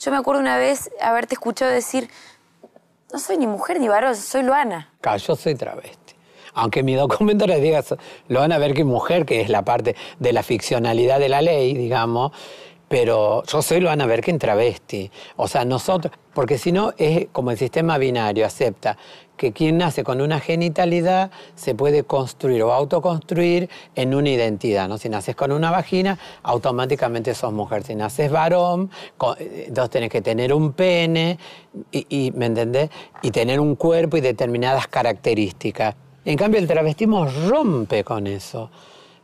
Yo me acuerdo una vez haberte escuchado decir, no soy ni mujer ni varón, soy Luana. Claro, yo soy travesti. Aunque mi documento les diga, Luana qué mujer, que es la parte de la ficcionalidad de la ley, digamos, pero yo soy lo van a ver Berken travesti. O sea, nosotros, porque si no es como el sistema binario acepta que quien nace con una genitalidad se puede construir o autoconstruir en una identidad, Si naces con una vagina, automáticamente sos mujer. Si naces varón, entonces tenés que tener un pene y, ¿me entendés? Y tener un cuerpo y determinadas características. En cambio, el travestismo rompe con eso.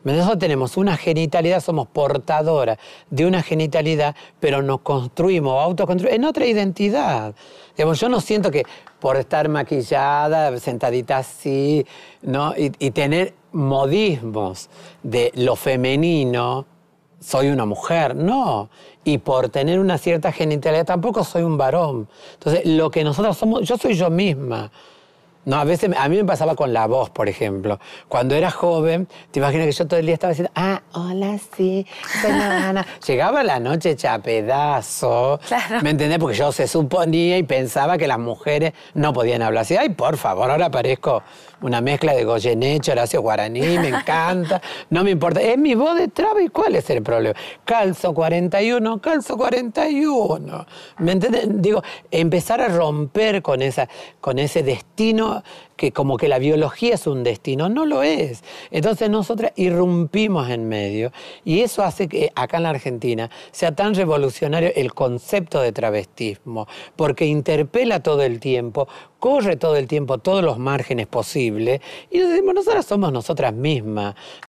Nosotros tenemos una genitalidad, somos portadoras de una genitalidad, pero nos construimos, autoconstruimos en otra identidad. Digamos, yo no siento que por estar maquillada, sentadita así, y tener modismos de lo femenino, soy una mujer, no. Y por tener una cierta genitalidad tampoco soy un varón. Entonces, lo que nosotros somos, yo soy yo misma. No, a veces a mí me pasaba con la voz, por ejemplo. Cuando era joven, te imaginas que yo todo el día estaba diciendo, ah, hola, sí, Llegaba la noche hecha ¿Me entendés? Porque yo se suponía y pensaba que las mujeres no podían hablar así. Ay, por favor, ahora parezco una mezcla de Goyeneche, Horacio Guaraní, me encanta. no me importa. Es mi voz de traba y cuál es el problema. Calzo 41, calzo 41. ¿Me entendés? Digo, empezar a romper con, esa, con ese destino que como que la biología es un destino, no lo es. Entonces nosotras irrumpimos en medio y eso hace que eh, acá en la Argentina sea tan revolucionario el concepto de travestismo, porque interpela todo el tiempo, corre todo el tiempo todos los márgenes posibles y decimos, nosotras somos nosotras mismas,